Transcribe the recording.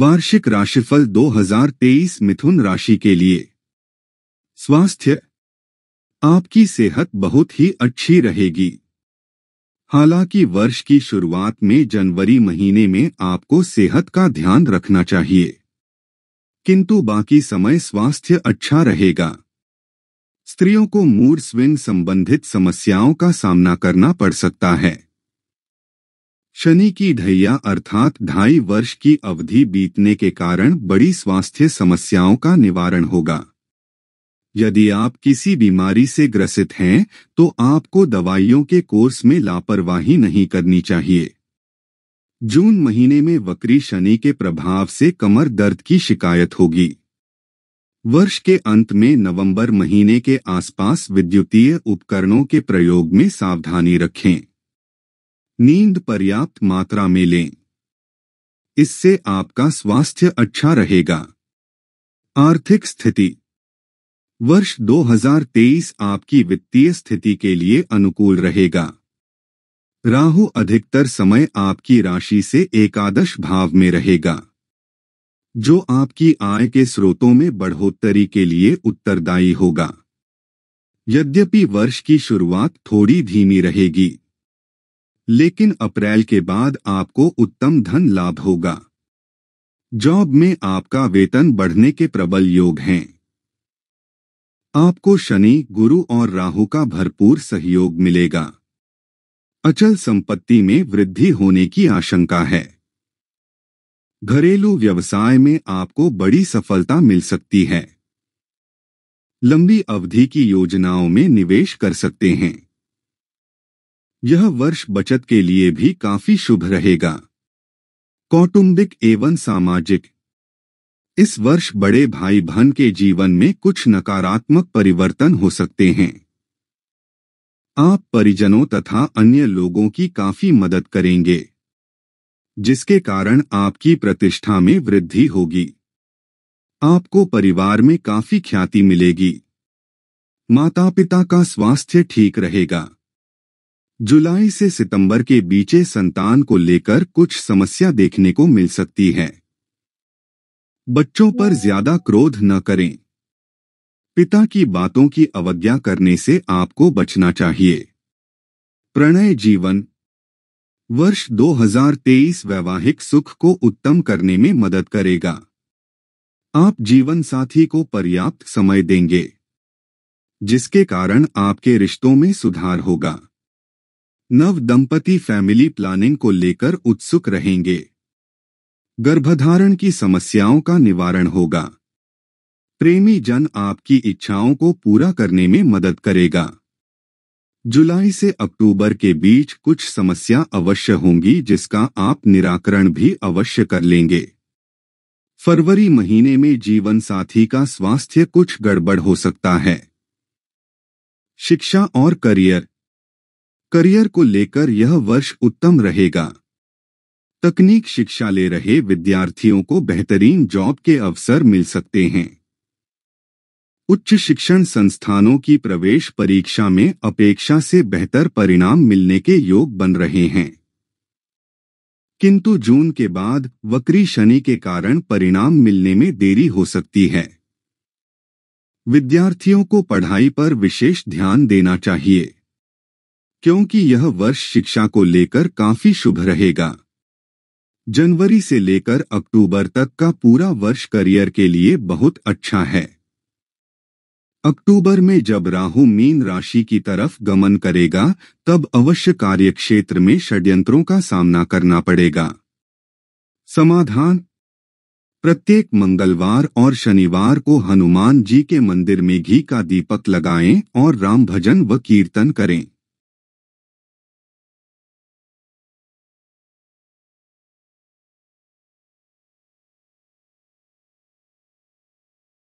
वार्षिक राशिफल 2023 मिथुन राशि के लिए स्वास्थ्य आपकी सेहत बहुत ही अच्छी रहेगी हालांकि वर्ष की शुरुआत में जनवरी महीने में आपको सेहत का ध्यान रखना चाहिए किंतु बाकी समय स्वास्थ्य अच्छा रहेगा स्त्रियों को मूड स्विंग संबंधित समस्याओं का सामना करना पड़ सकता है शनि की ढैया अर्थात ढाई वर्ष की अवधि बीतने के कारण बड़ी स्वास्थ्य समस्याओं का निवारण होगा यदि आप किसी बीमारी से ग्रसित हैं तो आपको दवाइयों के कोर्स में लापरवाही नहीं करनी चाहिए जून महीने में वक्री शनि के प्रभाव से कमर दर्द की शिकायत होगी वर्ष के अंत में नवंबर महीने के आसपास विद्युतीय उपकरणों के प्रयोग में सावधानी रखें नींद पर्याप्त मात्रा में लें इससे आपका स्वास्थ्य अच्छा रहेगा आर्थिक स्थिति वर्ष 2023 आपकी वित्तीय स्थिति के लिए अनुकूल रहेगा राहु अधिकतर समय आपकी राशि से एकादश भाव में रहेगा जो आपकी आय के स्रोतों में बढ़ोतरी के लिए उत्तरदायी होगा यद्यपि वर्ष की शुरुआत थोड़ी धीमी रहेगी लेकिन अप्रैल के बाद आपको उत्तम धन लाभ होगा जॉब में आपका वेतन बढ़ने के प्रबल योग हैं आपको शनि गुरु और राहु का भरपूर सहयोग मिलेगा अचल संपत्ति में वृद्धि होने की आशंका है घरेलू व्यवसाय में आपको बड़ी सफलता मिल सकती है लंबी अवधि की योजनाओं में निवेश कर सकते हैं यह वर्ष बचत के लिए भी काफी शुभ रहेगा कौटुंबिक एवं सामाजिक इस वर्ष बड़े भाई बहन के जीवन में कुछ नकारात्मक परिवर्तन हो सकते हैं आप परिजनों तथा अन्य लोगों की काफी मदद करेंगे जिसके कारण आपकी प्रतिष्ठा में वृद्धि होगी आपको परिवार में काफी ख्याति मिलेगी माता पिता का स्वास्थ्य ठीक रहेगा जुलाई से सितंबर के बीचे संतान को लेकर कुछ समस्या देखने को मिल सकती है बच्चों पर ज्यादा क्रोध न करें पिता की बातों की अवज्ञा करने से आपको बचना चाहिए प्रणय जीवन वर्ष 2023 वैवाहिक सुख को उत्तम करने में मदद करेगा आप जीवन साथी को पर्याप्त समय देंगे जिसके कारण आपके रिश्तों में सुधार होगा नव दंपति फैमिली प्लानिंग को लेकर उत्सुक रहेंगे गर्भधारण की समस्याओं का निवारण होगा प्रेमी जन आपकी इच्छाओं को पूरा करने में मदद करेगा जुलाई से अक्टूबर के बीच कुछ समस्या अवश्य होंगी जिसका आप निराकरण भी अवश्य कर लेंगे फरवरी महीने में जीवन साथी का स्वास्थ्य कुछ गड़बड़ हो सकता है शिक्षा और करियर करियर को लेकर यह वर्ष उत्तम रहेगा तकनीक शिक्षा ले रहे विद्यार्थियों को बेहतरीन जॉब के अवसर मिल सकते हैं उच्च शिक्षण संस्थानों की प्रवेश परीक्षा में अपेक्षा से बेहतर परिणाम मिलने के योग बन रहे हैं किंतु जून के बाद वक्री शनि के कारण परिणाम मिलने में देरी हो सकती है विद्यार्थियों को पढ़ाई पर विशेष ध्यान देना चाहिए क्योंकि यह वर्ष शिक्षा को लेकर काफी शुभ रहेगा जनवरी से लेकर अक्टूबर तक का पूरा वर्ष करियर के लिए बहुत अच्छा है अक्टूबर में जब राहु मीन राशि की तरफ गमन करेगा तब अवश्य कार्यक्षेत्र में षड्यंत्रों का सामना करना पड़ेगा समाधान प्रत्येक मंगलवार और शनिवार को हनुमान जी के मंदिर में घी का दीपक लगाएं और राम भजन व कीर्तन करें